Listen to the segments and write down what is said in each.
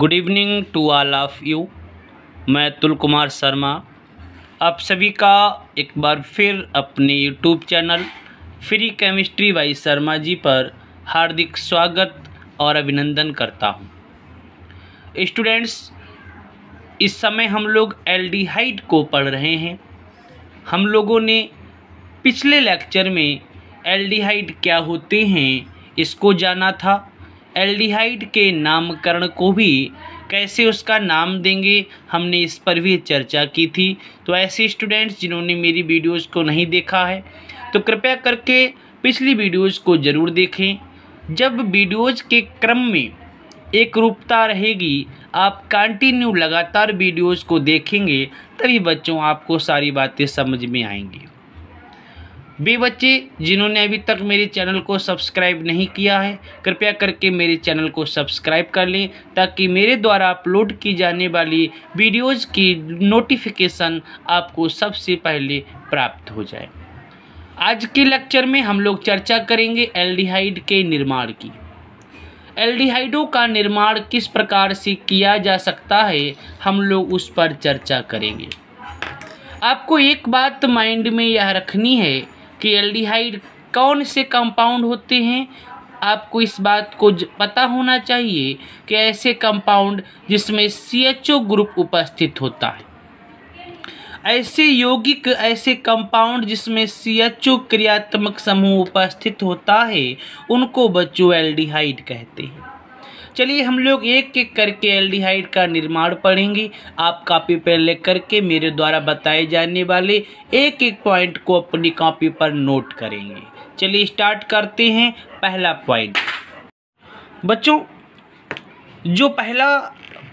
good evening to all of you मैं अतुल कुमार शर्मा आप सभी का एक बार फिर अपने YouTube channel free chemistry by Sharma ji पर हार्दिक स्वागत और अभिनंदन करता हूँ स्टूडेंट्स इस समय हम लोग एल्डिहाइड को पढ़ रहे हैं हम लोगों ने पिछले लेक्चर में एल्डिहाइड क्या होते हैं इसको जाना था एल्डिहाइड के नामकरण को भी कैसे उसका नाम देंगे हमने इस पर भी चर्चा की थी तो ऐसे स्टूडेंट्स जिन्होंने मेरी वीडियोस को नहीं देखा है तो कृपया करके पिछली वीडियोस को ज़रूर देखें जब वीडियोस के क्रम में एक रूपता रहेगी आप कंटिन्यू लगातार वीडियोस को देखेंगे तभी बच्चों आपको सारी बातें समझ में आएंगी वे बच्चे जिन्होंने अभी तक मेरे चैनल को सब्सक्राइब नहीं किया है कृपया करके मेरे चैनल को सब्सक्राइब कर लें ताकि मेरे द्वारा अपलोड की जाने वाली वीडियोज़ की नोटिफिकेशन आपको सबसे पहले प्राप्त हो जाए आज के लेक्चर में हम लोग चर्चा करेंगे एल्डिहाइड के निर्माण की एल्डिहाइडों का निर्माण किस प्रकार से किया जा सकता है हम लोग उस पर चर्चा करेंगे आपको एक बात माइंड में यह रखनी है कि एल्डिहाइड कौन से कंपाउंड होते हैं आपको इस बात को पता होना चाहिए कि ऐसे कंपाउंड जिसमें सी एच ओ ग्रुप उपस्थित होता है ऐसे यौगिक ऐसे कंपाउंड जिसमें सी एच ओ क्रियात्मक समूह उपस्थित होता है उनको बच्चों एल्डिहाइड कहते हैं चलिए हम लोग एक एक करके एल्डिहाइड का निर्माण पढ़ेंगे आप कापी पर ले करके मेरे द्वारा बताए जाने वाले एक एक पॉइंट को अपनी कॉपी पर नोट करेंगे चलिए स्टार्ट करते हैं पहला पॉइंट बच्चों जो पहला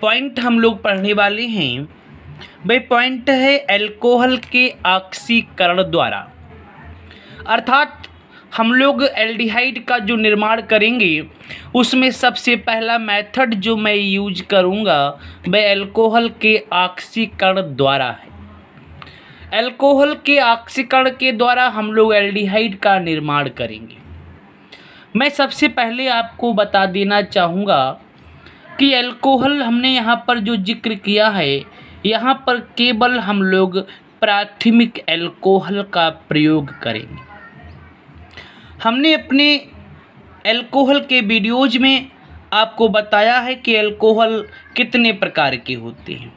पॉइंट हम लोग पढ़ने वाले हैं भाई पॉइंट है एल्कोहल के ऑक्सीकरण द्वारा अर्थात हम लोग एल्डिहाइड का जो निर्माण करेंगे उसमें सबसे पहला मेथड जो मैं यूज करूँगा वह एल्कोहल के ऑक्सीकरण द्वारा है एल्कोहल के ऑक्सीकरण के द्वारा हम लोग एल्डिहाइड का निर्माण करेंगे मैं सबसे पहले आपको बता देना चाहूँगा कि एल्कोहल हमने यहाँ पर जो जिक्र किया है यहाँ पर केवल हम लोग प्राथमिक एल्कोहल का प्रयोग करेंगे हमने अपने अल्कोहल के वीडियोज में आपको बताया है कि अल्कोहल कितने प्रकार के होते हैं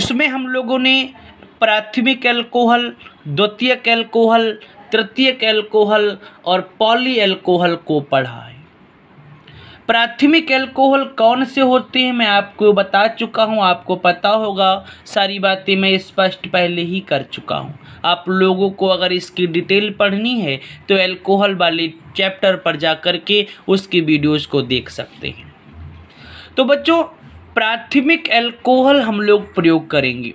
उसमें हम लोगों ने प्राथमिक अल्कोहल द्वितीयक अल्कोहल तृतीयक अल्कोहल और पॉली अल्कोहल को पढ़ा है प्राथमिक अल्कोहल कौन से होते हैं मैं आपको बता चुका हूँ आपको पता होगा सारी बातें मैं स्पष्ट पहले ही कर चुका हूँ आप लोगों को अगर इसकी डिटेल पढ़नी है तो अल्कोहल वाले चैप्टर पर जा कर के उसकी वीडियोज़ को देख सकते हैं तो बच्चों प्राथमिक अल्कोहल हम लोग प्रयोग करेंगे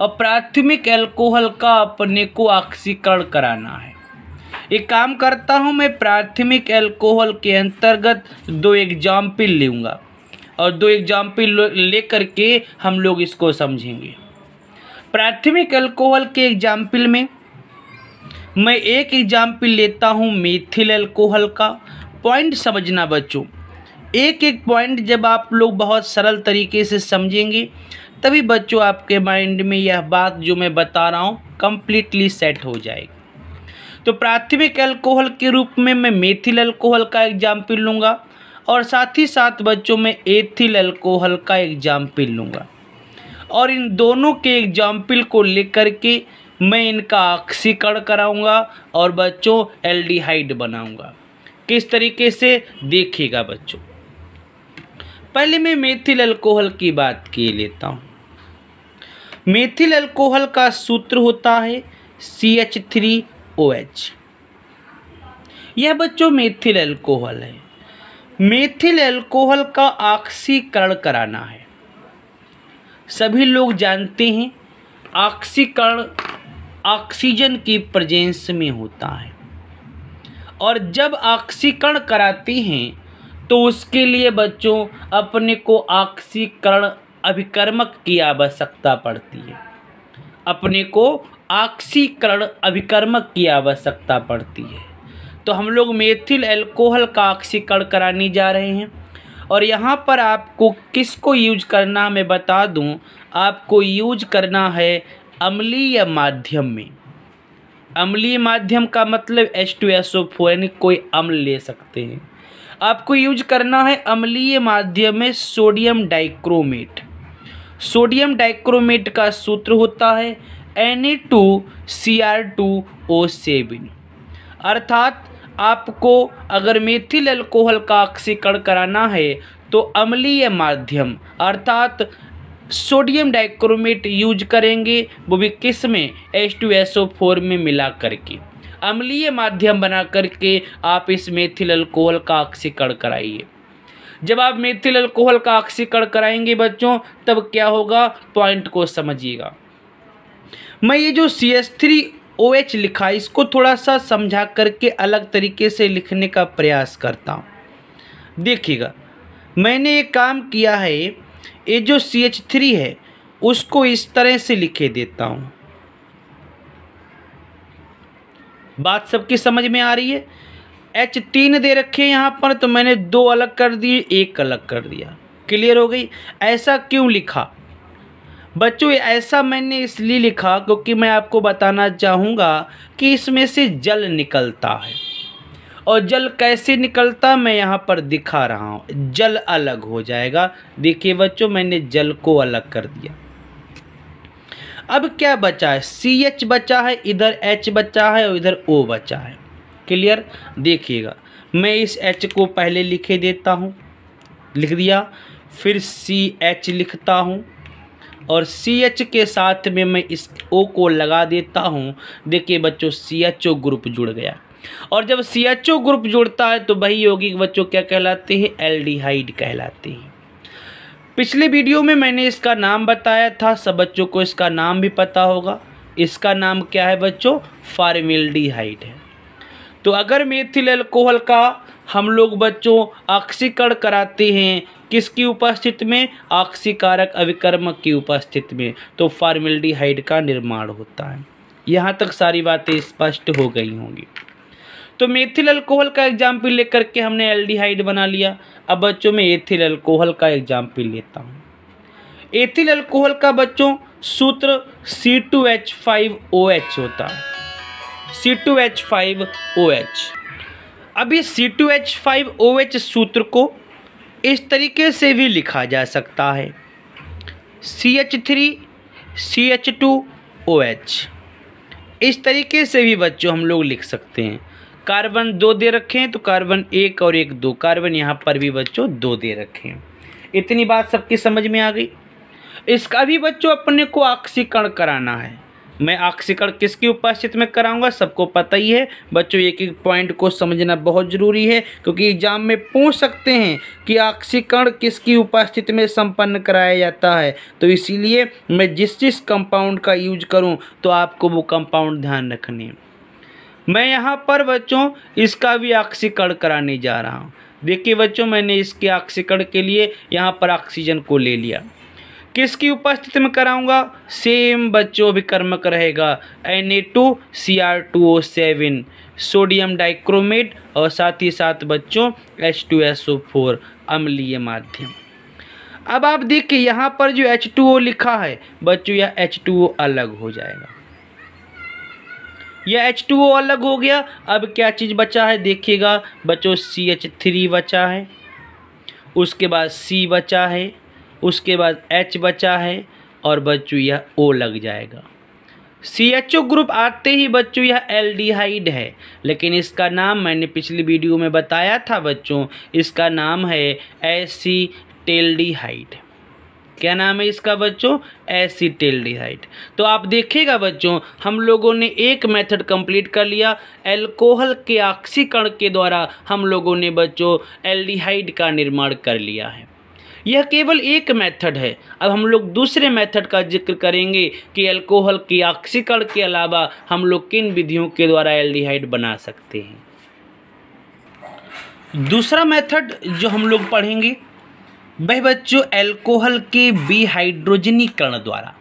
और प्राथमिक अल्कोहल का अपने को ऑक्सीकरण कराना है एक काम करता हूँ मैं प्राथमिक अल्कोहल के अंतर्गत दो एग्जाम्पल लूँगा और दो एग्जाम्पल ले करके हम लोग इसको समझेंगे प्राथमिक अल्कोहल के एग्जाम्पल में मैं एक एग्जाम्पल लेता हूँ मेथिल अल्कोहल का पॉइंट समझना बच्चों एक एक पॉइंट जब आप लोग बहुत सरल तरीके से समझेंगे तभी बच्चों आपके माइंड में यह बात जो मैं बता रहा हूँ कम्प्लीटली सेट हो जाएगी तो प्राथमिक अल्कोहल के रूप में मैं मेथिल अल्कोहल का एग्जाम्पल लूँगा और साथ ही साथ बच्चों में एथिल अल्कोहल का एग्जाम्पल लूँगा और इन दोनों के एग्जाम्पल को लेकर के मैं इनका ऑक्सीकरण कराऊंगा और बच्चों एल्डिहाइड बनाऊंगा किस तरीके से देखिएगा बच्चों पहले मैं मेथिल अल्कोहल की बात की लेता हूँ मेथिल अल्कोहल का सूत्र होता है C H three O H यह बच्चों मेथिल एल्कोहल है मेथिल एल्कोहल का ऑक्सीकरण कराना है सभी लोग जानते हैं ऑक्सीकरण ऑक्सीजन की प्रजेंस में होता है और जब ऑक्सीकरण कराते हैं तो उसके लिए बच्चों अपने को ऑक्सीकरण अभिकर्मक की आवश्यकता पड़ती है अपने को ऑक्सीकरण अभिकर्मक की आवश्यकता पड़ती है तो हम लोग मेथिल एल्कोहल का ऑक्सीकरण कराने जा रहे हैं और यहाँ पर आपको किसको यूज करना मैं बता दूँ आपको यूज करना है अम्लीय माध्यम में अम्लीय माध्यम का मतलब H two S O four यानी कोई अम्ल ले सकते हैं आपको यूज करना है अम्लीय माध्यम में सोडियम डाइक्रोमेट सोडियम डाइक्रोमेट का सूत्र होता है N two C R two O seven अर्थात आपको अगर मेथिल अल्कोहल का ऑक्सीकरण कराना है तो अम्लीय माध्यम अर्थात सोडियम डाइक्रोमेट यूज करेंगे वो भी किस में S two S O four में मिला करके अम्लीय माध्यम बना करके आप इस मेथिल अल्कोहल का ऑक्सीकरण कराइए जब आप मेथिल अल्कोहल का ऑक्सीकरण कराएंगे बच्चों तब क्या होगा पॉइंट को समझिएगा मैं ये जो C S three O H लिखा इसको थोड़ा सा समझा करके अलग तरीके से लिखने का प्रयास करता हूँ देखिएगा मैंने ये काम किया है ये जो सी एच थ्री है उसको इस तरह से लिखे देता हूँ बात सबकी समझ में आ रही है एच तीन दे रखे हैं यहाँ पर तो मैंने दो अलग कर दिए एक अलग कर दिया क्लियर हो गई ऐसा क्यों लिखा बच्चों ऐसा मैंने इसलिए लिखा क्योंकि मैं आपको बताना चाहूँगा कि इसमें से जल निकलता है और जल कैसे निकलता मैं यहाँ पर दिखा रहा हूँ जल अलग हो जाएगा देखिए बच्चों मैंने जल को अलग कर दिया अब क्या बचा है सी एच बचा है इधर एच बचा है और इधर ओ बचा है क्लियर देखिएगा मैं इस एच को पहले लिखे देता हूँ लिख दिया फिर सी एच लिखता हूँ और सी एच के साथ में मैं इस ओ को लगा देता हूँ देखिए बच्चों सी एच ओ ग्रुप जुड़ गया और जब सी एच ओ ग्रुप जुड़ता है तो वही यौगिक बच्चों क्या कहलाते हैं एल्डिहाइड कहलाते हैं पिछले वीडियो में मैंने इसका नाम बताया था सब बच्चों को इसका नाम भी पता होगा इसका नाम क्या है बच्चों फार्मिल्डिहाइड है तो अगर मेथिल अल्कोहल का हम लोग बच्चों ऑक्सीकरण कराते हैं किसकी उपस्थिति में ऑक्सीकारक अविकर्मक की उपस्थिति में तो फार्मेल्डिहाइड का निर्माण होता है यहाँ तक सारी बातें स्पष्ट हो गई होंगी तो मेथिल अल्कोहल का एग्जाम्पल लेकर के हमने एल्डिहाइड बना लिया अब बच्चों में एथिल अल्कोहल का एग्जाम्पल लेता हूँ एथिल अल्कोहल का बच्चों सूत्र C two H five O H होता है C two H five O H अब इस C two H five O H सूत्र को इस तरीके से भी लिखा जा सकता है C H three C H two O H इस तरीके से भी बच्चों हम लोग लिख सकते हैं कार्बन दो दे रखें तो कार्बन एक और एक दो कार्बन यहाँ पर भी बच्चों दो दे रखें इतनी बात सबकी समझ में आ गई इसका भी बच्चों अपने को आक्सीकरण कराना है मैं आक्सीकरण किसकी उपस्थिति में कराऊंगा सबको पता ही है बच्चों एक एक पॉइंट को समझना बहुत ज़रूरी है क्योंकि एग्जाम में पूछ सकते हैं कि आक्सीकरण किसकी उपस्थिति में संपन्न कराया जाता है तो इसीलिए मैं जिस जिस कंपाउंड का यूज करूं तो आपको वो कंपाउंड ध्यान रखने मैं यहाँ पर बच्चों इसका भी आक्सीकरण कराने जा रहा हूँ देखिए बच्चों मैंने इसके आक्सीकरण के लिए यहाँ पर ऑक्सीजन को ले लिया किसकी उपस्थिति में कराऊंगा सेम बच्चों विकर्मक रहेगा N A two C R two O seven sodium dichromate और साथ ही साथ बच्चों H two S O four अम्लीय माध्यम अब आप देखिए यहाँ पर जो एच टू ओ लिखा है बच्चों यह एच टू ओ अलग हो जाएगा यह एच टू ओ अलग हो गया अब क्या चीज़ बचा है देखिएगा बच्चों सी एच थ्री बचा है उसके बाद सी बचा है उसके बाद एच बचा है और बच्चों यह ओ लग जाएगा सी एच ओ ग्रुप आते ही बच्चों यह हाइड है लेकिन इसका नाम मैंने पिछली वीडियो में बताया था बच्चों इसका नाम है एसी टेल्डिहाइड क्या नाम है इसका बच्चों हाइड तो आप देखिएगा बच्चों हम लोगों ने एक मेथड कंप्लीट कर लिया एल्कोहल के ऑक्सीकरण के द्वारा हम लोगों ने बच्चों हाइड का निर्माण कर लिया है यह केवल एक मेथड है अब हम लोग दूसरे मेथड का जिक्र करेंगे कि अल्कोहल की ऑक्सीकरण के अलावा हम लोग किन विधियों के द्वारा एल्डिहाइड बना सकते हैं दूसरा मेथड जो हम लोग पढ़ेंगे वह बच्चों एल्कोहल के बीहाइड्रोजनीकरण द्वारा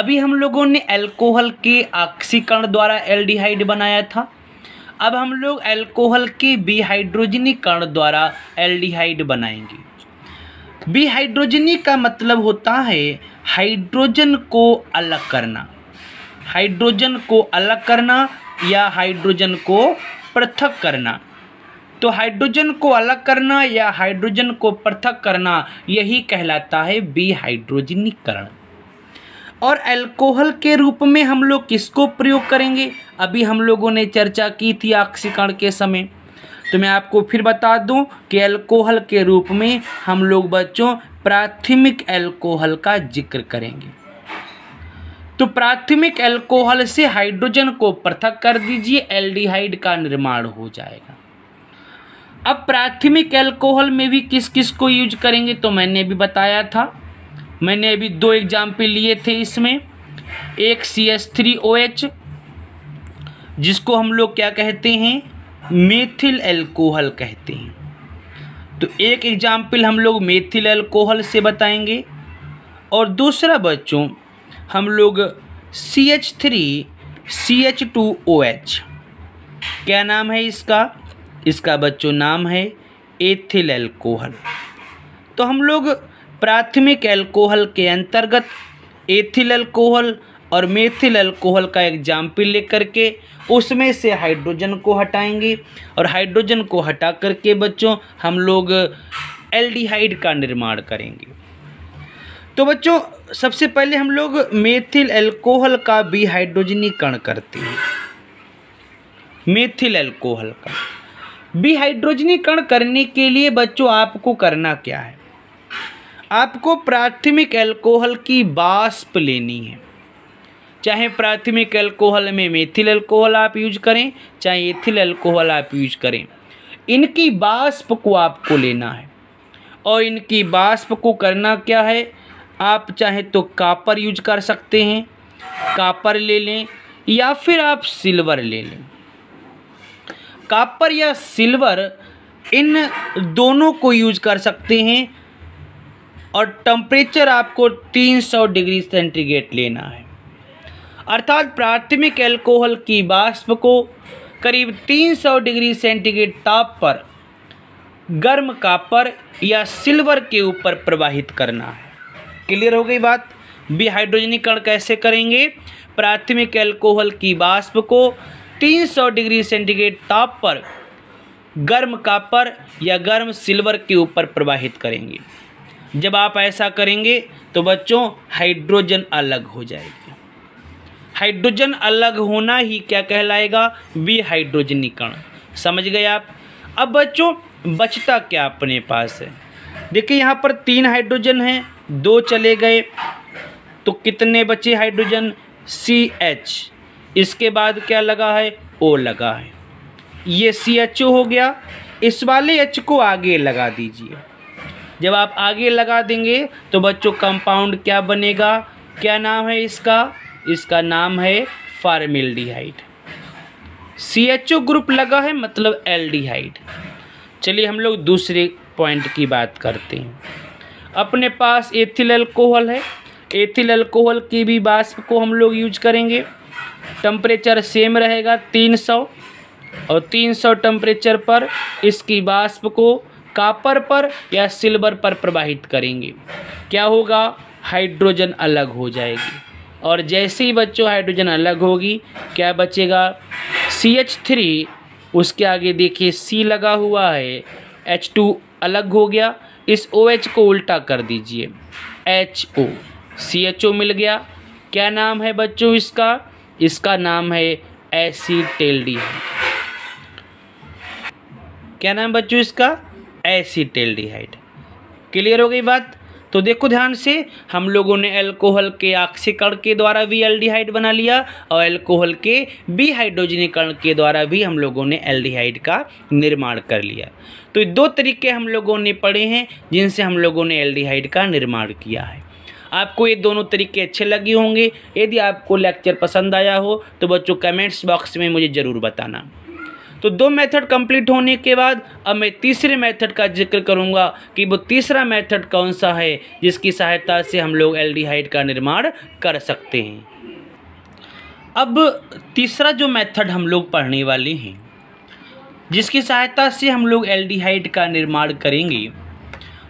अभी हम लोगों ने एल्कोहल के ऑक्सीकरण द्वारा एल्डिहाइड बनाया था अब हम लोग एल्कोहल के बीहाइड्रोजनीकरण द्वारा एल्डिहाइड बनाएंगे बीहाइड्रोजनी का मतलब होता है हाइड्रोजन को अलग करना हाइड्रोजन को अलग करना या हाइड्रोजन को पृथक करना तो हाइड्रोजन को अलग करना या हाइड्रोजन को पृथक करना यही कहलाता है बीहाइड्रोजनीकरण और अल्कोहल के रूप में हम लोग किसको प्रयोग करेंगे अभी हम लोगों ने चर्चा की थी ऑक्सीकरण के समय तो मैं आपको फिर बता दूं कि अल्कोहल के रूप में हम लोग बच्चों प्राथमिक अल्कोहल का जिक्र करेंगे तो प्राथमिक अल्कोहल से हाइड्रोजन को पृथक कर दीजिए एल्डिहाइड का निर्माण हो जाएगा अब प्राथमिक अल्कोहल में भी किस किस को यूज करेंगे तो मैंने भी बताया था मैंने अभी दो एग्जाम्पल लिए थे इसमें एक C S three O H जिसको हम लोग क्या कहते हैं मेथिल एल्कोहल कहते हैं तो एक एग्जाम्पल हम लोग मेथिल एल्कोहल से बताएंगे और दूसरा बच्चों हम लोग C H three C H two O H क्या नाम है इसका इसका बच्चों नाम है एथिल एल्कोहल तो हम लोग प्राथमिक एल्कोहल के अंतर्गत एथिल एल्कोहल और मेथिल अल्कोहल का एग्जाम्पल लेकर के उसमें से हाइड्रोजन को हटाएंगे और हाइड्रोजन को हटा करके बच्चों हम लोग एल्डिहाइड का निर्माण करेंगे तो बच्चों सबसे पहले हम लोग मेथिल अल्कोहल का भी हाइड्रोजनीकरण करते हैं मेथिल अल्कोहल का बीहाइड्रोजनीकरण करने के लिए बच्चों आपको करना क्या है आपको प्राथमिक अल्कोहल की बाष्प लेनी है चाहे प्राथमिक अल्कोहल में मेथिल अल्कोहल आप यूज करें चाहे एथिल अल्कोहल आप यूज करें इनकी बाष्प को आपको लेना है और इनकी बाष्प को करना क्या है आप चाहे तो कापर यूज कर सकते हैं कापर ले लें या फिर आप सिल्वर ले लें कापर या सिल्वर इन दोनों को यूज कर सकते हैं और टम्परेचर आपको 300 डिग्री सेंटीग्रेड लेना है अर्थात प्राथमिक एल्कोहल की बाष्प को करीब 300 डिग्री सेंटीग्रेड ताप पर गर्म कापर या सिल्वर के ऊपर प्रवाहित करना है क्लियर हो गई बात हाइड्रोजनीकरण कैसे करेंगे प्राथमिक एल्कोहल की बाष्प को 300 डिग्री सेंटीग्रेड ताप पर गर्म कापर या गर्म सिल्वर के ऊपर प्रवाहित करेंगे जब आप ऐसा करेंगे तो बच्चों हाइड्रोजन अलग हो जाएगी हाइड्रोजन अलग होना ही क्या कहलाएगा वी हाइड्रोजनीकरण समझ गए आप अब बच्चों बचता क्या अपने पास है देखिए यहाँ पर तीन हाइड्रोजन हैं दो चले गए तो कितने बचे हाइड्रोजन सी एच इसके बाद क्या लगा है ओ लगा है ये सी एच ओ हो गया इस वाले एच को आगे लगा दीजिए जब आप आगे लगा देंगे तो बच्चों कंपाउंड क्या बनेगा क्या नाम है इसका इसका नाम है formaldehyde C H O group लगा है मतलब एल्डिहाइड चलिए हम लोग दूसरे पॉइंट की बात करते हैं अपने पास एथिल अल्कोहल है एथिल अल्कोहल की भी बाष्प को हम लोग यूज करेंगे टम्परेचर सेम रहेगा तीन सौ और तीन सौ टम्परेचर पर इसकी बाष्प को कापर पर या सिल्वर पर प्रवाहित करेंगे क्या होगा हाइड्रोजन अलग हो जाएगी और जैसे ही बच्चों हाइड्रोजन अलग होगी क्या बचेगा सी एच थ्री उसके आगे देखिए सी लगा हुआ है एच टू अलग हो गया इस ओ OH एच को उल्टा कर दीजिए एच ओ सी एच ओ मिल गया क्या नाम है बच्चों इसका इसका नाम है एसीटेल्डी क्या नाम बच्चों इसका एसीटेल्डिहाइड क्लियर हो गई बात तो देखो ध्यान से हम लोगों ने एल्कोहल के ऑक्सीकरण के द्वारा भी एल्डिहाइड बना लिया और एल्कोहल के बीहाइड्रोजनीकरण के द्वारा भी हम लोगों ने एल्डिहाइड का निर्माण कर लिया तो दो तरीके हम लोगों ने पढ़े हैं जिनसे हम लोगों ने एल्डिहाइड का निर्माण किया है आपको ये दोनों तरीके अच्छे लगे होंगे यदि आपको लेक्चर पसंद आया हो तो बच्चों कमेंट्स बॉक्स में मुझे ज़रूर बताना तो दो मेथड कंप्लीट होने के बाद अब मैं तीसरे मेथड का जिक्र करूँगा कि वो तीसरा मेथड कौन सा है जिसकी सहायता से हम लोग एल्डिहाइड का निर्माण कर सकते हैं अब तीसरा जो मेथड हम लोग पढ़ने वाले हैं जिसकी सहायता से हम लोग एल्डिहाइड का निर्माण करेंगे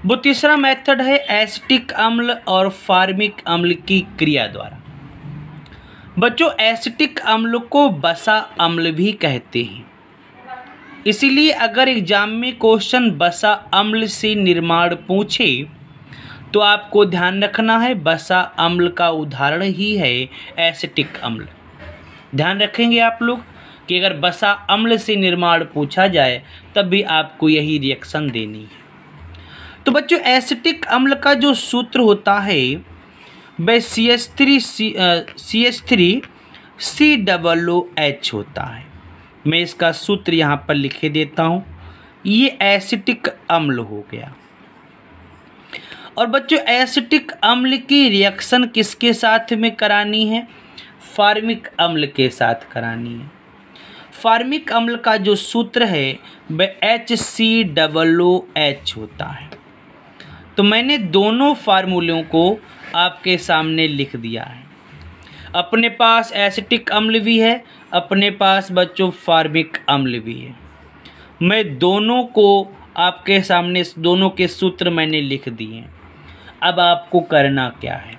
वो तीसरा मेथड है एसिटिक अम्ल और फार्मिक अम्ल की क्रिया द्वारा बच्चों एसिटिक अम्ल को बसा अम्ल भी कहते हैं इसीलिए अगर एग्ज़ाम में क्वेश्चन बसा अम्ल से निर्माण पूछे तो आपको ध्यान रखना है बसा अम्ल का उदाहरण ही है एसिटिक अम्ल ध्यान रखेंगे आप लोग कि अगर बसा अम्ल से निर्माण पूछा जाए तब भी आपको यही रिएक्शन देनी है तो बच्चों एसिटिक अम्ल का जो सूत्र होता है वह C S three C C S three C double O H होता है मैं इसका सूत्र यहाँ पर लिखे देता हूँ ये एसिटिक अम्ल हो गया और बच्चों एसिटिक अम्ल की रिएक्शन किसके साथ में करानी है फार्मिक अम्ल के साथ करानी है फार्मिक अम्ल का जो सूत्र है वह H C double O H होता है तो मैंने दोनों फार्मूलों को आपके सामने लिख दिया है अपने पास एसिटिक अम्ल भी है अपने पास बच्चों फार्मिक अम्ल भी है मैं दोनों को आपके सामने दोनों के सूत्र मैंने लिख दिए अब आपको करना क्या है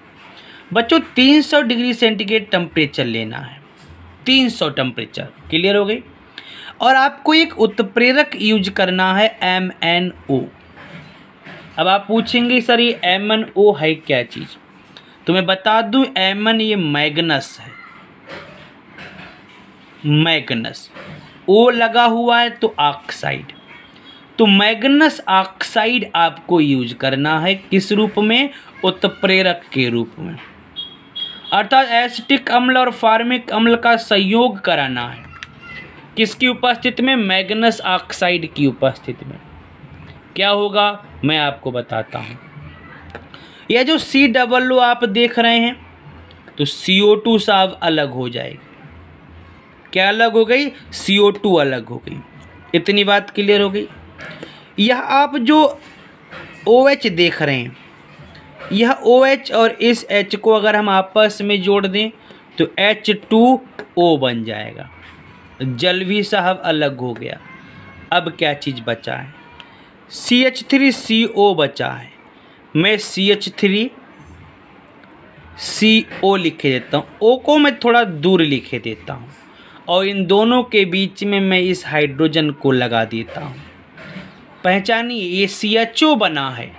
बच्चों 300 डिग्री सेंटीग्रेड टेम्परेचर लेना है 300 टेम्परेचर क्लियर हो गई और आपको एक उत्प्रेरक यूज करना है एम एन ओ अब आप पूछेंगे सर ये एम एन ओ है क्या चीज़ तो मैं बता दूं एन ये मैग्नस है मैगनस ओ लगा हुआ है तो ऑक्साइड तो मैगनस ऑक्साइड आपको यूज करना है किस रूप में उत्प्रेरक के रूप में अर्थात एसिटिक अम्ल और फार्मिक अम्ल का संयोग कराना है किसकी उपस्थिति में मैगनस ऑक्साइड की उपस्थिति में क्या होगा मैं आपको बताता हूँ यह जो सी डबल आप देख रहे हैं तो सी ओ टू साव अलग हो जाएगी क्या अलग हो गई CO2 अलग हो गई इतनी बात क्लियर हो गई यह आप जो OH देख रहे हैं यह OH और इस H को अगर हम आपस में जोड़ दें तो H2O बन जाएगा जल भी साहब अलग हो गया अब क्या चीज़ बचा है सी एच थ्री सी ओ बचा है मैं सी एच थ्री सी ओ लिखे देता हूँ ओ को मैं थोड़ा दूर लिखे देता हूँ और इन दोनों के बीच में मैं इस हाइड्रोजन को लगा देता हूँ पहचानिए ये सी एच ओ बना है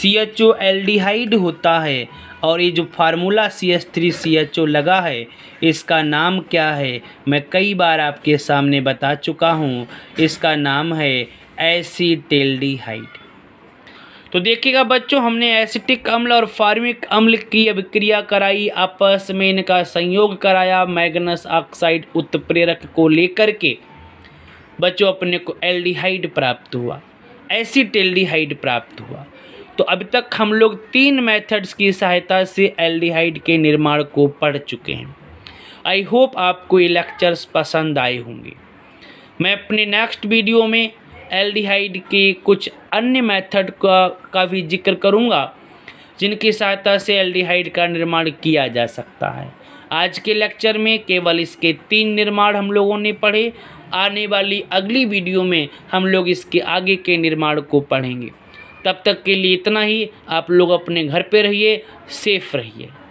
सी एच ओ एल्डिहाइड होता है और ये जो formula C S three C H O लगा है इसका नाम क्या है मैं कई बार आपके सामने बता चुका हूँ इसका नाम है एसीटेल्डिहाइड तो देखिएगा बच्चों हमने एसिटिक अम्ल और फार्मिक अम्ल की अभिक्रिया कराई आपस में इनका संयोग कराया मैग्नस ऑक्साइड उत्प्रेरक को लेकर के बच्चों अपने को एल्डिहाइड प्राप्त हुआ एसिड एल्डिहाइड प्राप्त हुआ तो अभी तक हम लोग तीन मेथड्स की सहायता से एल्डिहाइड के निर्माण को पढ़ चुके हैं आई होप आपको ये लेक्चर्स पसंद आए होंगे मैं अपने नेक्स्ट वीडियो में एल्डिहाइड के कुछ अन्य मेथड का का भी जिक्र करूँगा जिनकी सहायता से एल्डिहाइड का निर्माण किया जा सकता है आज के लेक्चर में केवल इसके तीन निर्माण हम लोगों ने पढ़े आने वाली अगली वीडियो में हम लोग इसके आगे के निर्माण को पढ़ेंगे तब तक के लिए इतना ही आप लोग अपने घर पे रहिए सेफ रहिए